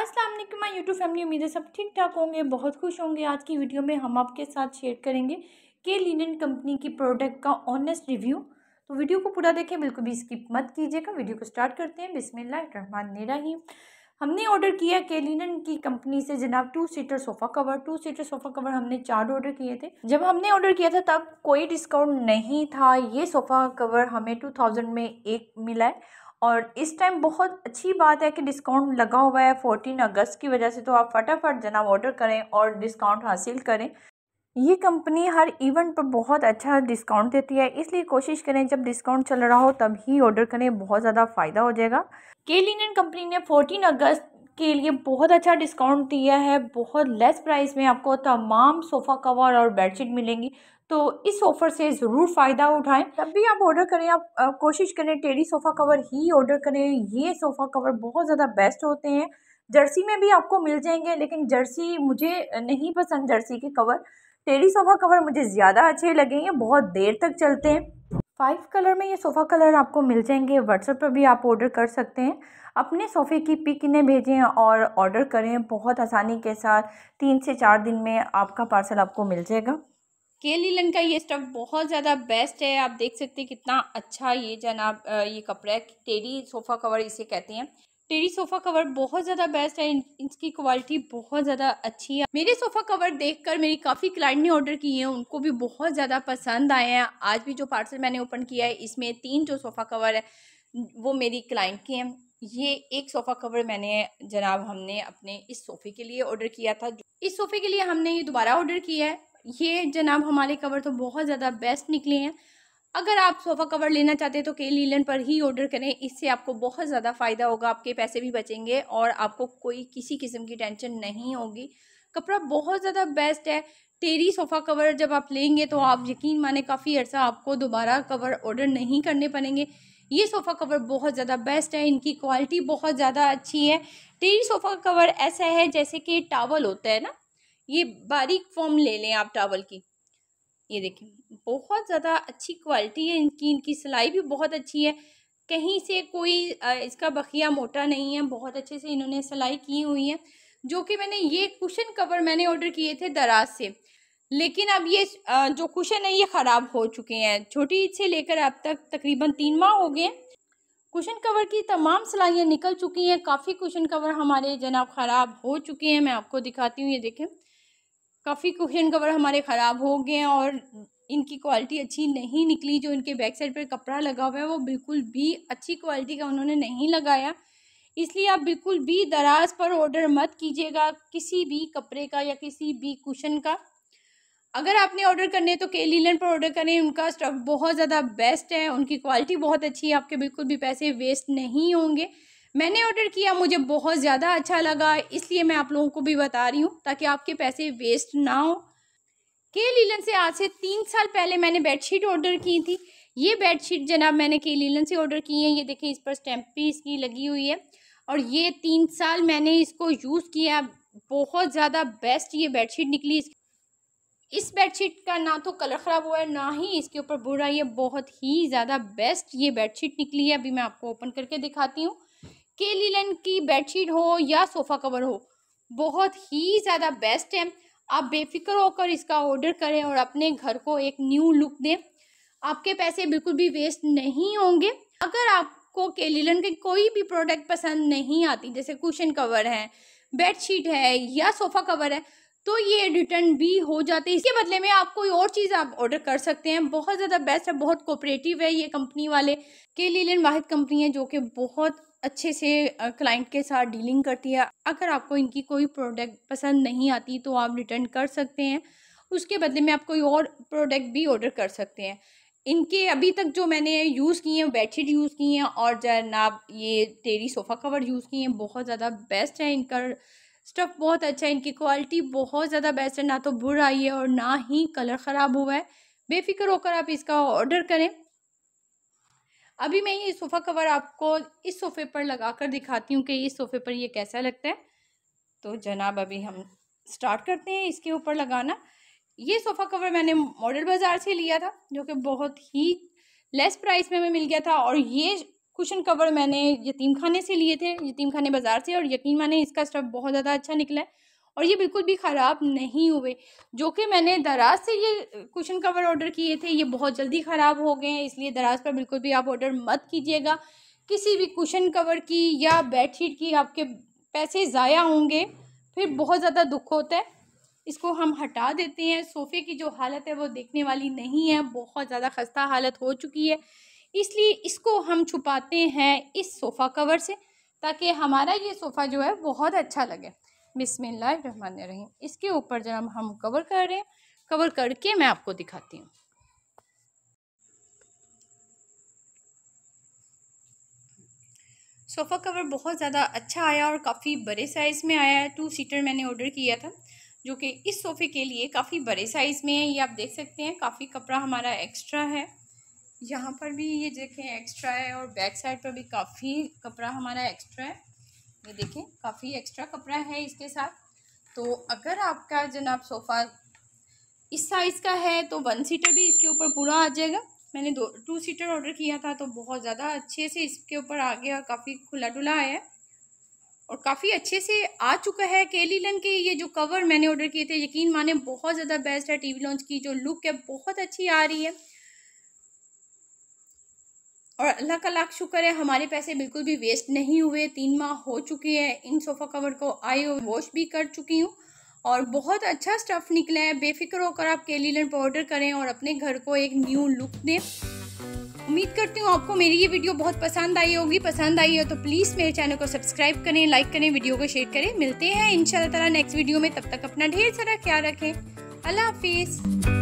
Aslam my YouTube family उम्मीद है सब ठीक ठाक होंगे बहुत खुश होंगे आज की वीडियो में हम आपके साथ शेयर करेंगे के लिनन कंपनी की प्रोडक्ट का ऑनेस्ट रिव्यू तो वीडियो को पूरा देखें बिल्कुल भी स्किप मत कीजिएगा वीडियो को स्टार्ट करते हैं बिसमिल्लाम हमने ऑर्डर किया केलिनन की कंपनी से जनाब two seater sofa cover two seater sofa cover हमने चार ऑर्डर किए थे जब हमने ऑर्डर किया था तब कोई डिस्काउंट नहीं था ये सोफ़ा कवर हमें टू थाउजेंड में एक मिला है और इस टाइम बहुत अच्छी बात है कि डिस्काउंट लगा हुआ है फोर्टीन अगस्त की वजह से तो आप फटाफट जनाब ऑर्डर करें और डिस्काउंट हासिल करें ये कंपनी हर इवेंट पर बहुत अच्छा डिस्काउंट देती है इसलिए कोशिश करें जब डिस्काउंट चल रहा हो तब ही ऑर्डर करें बहुत ज़्यादा फ़ायदा हो जाएगा के कंपनी ने 14 अगस्त के लिए बहुत अच्छा डिस्काउंट दिया है बहुत लेस प्राइस में आपको तमाम सोफ़ा कवर और बेडशीट मिलेंगी तो इस ऑफ़र से ज़रूर फ़ायदा उठाएं जब भी आप ऑर्डर करें आप, आप कोशिश करें टेरी सोफ़ा कवर ही ऑर्डर करें ये सोफ़ा कवर बहुत ज़्यादा बेस्ट होते हैं जर्सी में भी आपको मिल जाएंगे लेकिन जर्सी मुझे नहीं पसंद जर्सी के कवर टेरी सोफ़ा कवर मुझे ज़्यादा अच्छे लगे हैं बहुत देर तक चलते हैं फाइव कलर में ये सोफ़ा कलर आपको मिल जाएंगे व्हाट्सएप पर भी आप ऑर्डर कर सकते हैं अपने सोफ़े की पिक इन्हें भेजें और ऑर्डर करें बहुत आसानी के साथ तीन से चार दिन में आपका पार्सल आपको मिल जाएगा के लीलन का ये स्टफ़ बहुत ज़्यादा बेस्ट है आप देख सकते हैं कितना अच्छा ये जनाब ये कपड़ा है टेरी सोफ़ा कवर इसे कहते हैं तेरी सोफ़ा कवर बहुत ज़्यादा बेस्ट है इसकी क्वालिटी बहुत ज़्यादा अच्छी है मेरे सोफ़ा कवर देखकर मेरी काफ़ी क्लाइंट ने ऑर्डर किए हैं उनको भी बहुत ज़्यादा पसंद आए हैं आज भी जो पार्सल मैंने ओपन किया है इसमें तीन जो सोफ़ा कवर है वो मेरी क्लाइंट के हैं ये एक सोफ़ा कवर मैंने जनाब हमने अपने इस सोफ़े के लिए ऑर्डर किया था इस सोफ़े के लिए हमने ये दोबारा ऑर्डर किया है ये जनाब हमारे कवर तो बहुत ज़्यादा बेस्ट निकले हैं अगर आप सोफ़ा कवर लेना चाहते हैं तो के लीलन पर ही ऑर्डर करें इससे आपको बहुत ज़्यादा फ़ायदा होगा आपके पैसे भी बचेंगे और आपको कोई किसी किस्म की टेंशन नहीं होगी कपड़ा बहुत ज़्यादा बेस्ट है टेरी सोफ़ा कवर जब आप लेंगे तो आप यकीन माने काफ़ी अर्सा आपको दोबारा कवर ऑर्डर नहीं करने पड़ेंगे ये सोफ़ा कवर बहुत ज़्यादा बेस्ट है इनकी क्वालिटी बहुत ज़्यादा अच्छी है टेरी सोफ़ा कवर ऐसा है जैसे कि टावल होता है ना ये बारीक फॉर्म ले लें आप टावल की ये देखें बहुत ज़्यादा अच्छी क्वालिटी है इनकी इनकी सिलाई भी बहुत अच्छी है कहीं से कोई इसका बखिया मोटा नहीं है बहुत अच्छे से इन्होंने सिलाई की हुई है जो कि मैंने ये कुशन कवर मैंने ऑर्डर किए थे दराज से लेकिन अब ये जो कुशन है ये ख़राब हो चुके हैं छोटी ईद से लेकर अब तक तकरीबन तीन माह हो गए कुशन कवर की तमाम सिलाइयाँ निकल चुकी हैं काफ़ी कुशन कवर हमारे जनाब ख़राब हो चुके हैं मैं आपको दिखाती हूँ ये देखें काफ़ी कुशन कवर हमारे ख़राब हो गए हैं और इनकी क्वालिटी अच्छी नहीं निकली जो इनके बैक साइड पर कपड़ा लगा हुआ है वो बिल्कुल भी अच्छी क्वालिटी का उन्होंने नहीं लगाया इसलिए आप बिल्कुल भी दराज पर ऑर्डर मत कीजिएगा किसी भी कपड़े का या किसी भी कुशन का अगर आपने ऑर्डर करने तो के लीलन पर ऑर्डर करें उनका स्टफ़ बहुत ज़्यादा बेस्ट है उनकी क्वालिटी बहुत अच्छी है आपके बिल्कुल भी पैसे वेस्ट नहीं होंगे मैंने ऑर्डर किया मुझे बहुत ज़्यादा अच्छा लगा इसलिए मैं आप लोगों को भी बता रही हूँ ताकि आपके पैसे वेस्ट ना हो के लीलन से आज से तीन साल पहले मैंने बेडशीट ऑर्डर की थी ये बेडशीट जनाब मैंने के लीलन से ऑर्डर की है ये देखें इस पर स्टैंप भी इसकी लगी हुई है और ये तीन साल मैंने इसको यूज़ किया बहुत ज़्यादा बेस्ट ये बेडशीट निकली इस बेडशीट का ना तो कलर ख़राब हुआ है ना ही इसके ऊपर बुरा ये बहुत ही ज़्यादा बेस्ट ये बेडशीट निकली है अभी मैं आपको ओपन करके दिखाती हूँ के लिलन की बेडशीट हो या सोफ़ा कवर हो बहुत ही ज़्यादा बेस्ट है आप बेफिक्र होकर इसका ऑर्डर करें और अपने घर को एक न्यू लुक दें आपके पैसे बिल्कुल भी वेस्ट नहीं होंगे अगर आपको के लिलन के कोई भी प्रोडक्ट पसंद नहीं आती जैसे कुशन कवर है बेडशीट है या सोफ़ा कवर है तो ये रिटर्न भी हो जाते हैं इसके बदले में आप कोई और चीज़ आप ऑर्डर कर सकते हैं बहुत ज़्यादा बेस्ट है बहुत कोऑपरेटिव है ये कंपनी वाले के लीलन वाहिद कंपनी है जो कि बहुत अच्छे से क्लाइंट के साथ डीलिंग करती है अगर आपको इनकी कोई प्रोडक्ट पसंद नहीं आती तो आप रिटर्न कर सकते हैं उसके बदले में आप कोई और प्रोडक्ट भी ऑर्डर कर सकते हैं इनके अभी तक जो मैंने यूज़ किए हैं बेडशीट यूज़ किए हैं और जनाब ये तेरी सोफ़ा कवर यूज़ किए हैं बहुत ज़्यादा बेस्ट है इनका स्टफ़ बहुत अच्छा है इनकी क्वालिटी बहुत ज़्यादा बेस्ट है ना तो बुर आई है और ना ही कलर ख़राब हुआ है बेफिक्र होकर आप इसका ऑर्डर करें अभी मैं ये सोफ़ा कवर आपको इस सोफ़े पर लगा कर दिखाती हूँ कि इस सोफ़े पर ये कैसा लगता है तो जनाब अभी हम स्टार्ट करते हैं इसके ऊपर लगाना ये सोफ़ा कवर मैंने मॉडल बाज़ार से लिया था जो कि बहुत ही लेस प्राइस में हमें मिल गया था और ये कुशन कवर मैंने यतीम खाने से लिए थे यतीम खाने बाज़ार से और यकीन माने इसका स्टफ़ बहुत ज़्यादा अच्छा निकला है और ये बिल्कुल भी ख़राब नहीं हुए जो कि मैंने दराज से ये कुशन कवर ऑर्डर किए थे ये बहुत जल्दी ख़राब हो गए हैं इसलिए दराज पर बिल्कुल भी आप ऑर्डर मत कीजिएगा किसी भी कुशन कवर की या शीट की आपके पैसे ज़ाया होंगे फिर बहुत ज़्यादा दुख होता है इसको हम हटा देते हैं सोफ़े की जो हालत है वो देखने वाली नहीं है बहुत ज़्यादा खस्ता हालत हो चुकी है इसलिए इसको हम छुपाते हैं इस सोफ़ा कवर से ताकि हमारा ये सोफ़ा जो है बहुत अच्छा लगे बिसमीम इसके ऊपर जनाब हम कवर कर रहे हैं कवर करके मैं आपको दिखाती हूँ सोफ़ा कवर बहुत ज़्यादा अच्छा आया और काफ़ी बड़े साइज़ में आया है टू सीटर मैंने ऑर्डर किया था जो कि इस सोफ़े के लिए काफ़ी बड़े साइज़ में है ये आप देख सकते हैं काफ़ी कपड़ा हमारा एक्स्ट्रा है यहाँ पर भी ये देखें एक्स्ट्रा है और बैक साइड पर भी काफ़ी कपड़ा हमारा एक्स्ट्रा है ये देखें काफ़ी एक्स्ट्रा कपड़ा है इसके साथ तो अगर आपका जनाब सोफ़ा इस साइज़ का है तो वन सीटर भी इसके ऊपर पूरा आ जाएगा मैंने दो टू सीटर ऑर्डर किया था तो बहुत ज़्यादा अच्छे से इसके ऊपर आ गया काफ़ी खुला डुला आया है और काफ़ी अच्छे से आ चुका है केली लन के ये जो कवर मैंने ऑर्डर किए थे यकीन माने बहुत ज़्यादा बेस्ट है टीवी लॉन्च की जो लुक है बहुत अच्छी आ रही है और अल्लाह का लाख शुक्र है हमारे पैसे बिल्कुल भी वेस्ट नहीं हुए तीन माह हो चुके हैं इन सोफ़ा कवर को आई वॉश भी कर चुकी हूँ और बहुत अच्छा स्टफ़ निकला है बेफिक्र होकर आप केली लैंड ऑर्डर करें और अपने घर को एक न्यू लुक दें उम्मीद करती हूँ आपको मेरी ये वीडियो बहुत पसंद आई होगी पसंद आई हो तो प्लीज़ मेरे चैनल को सब्सक्राइब करें लाइक करें वीडियो को शेयर करें मिलते हैं इन नेक्स्ट वीडियो में तब तक अपना ढेर सारा ख्याल रखें अल्लाह हाफिज़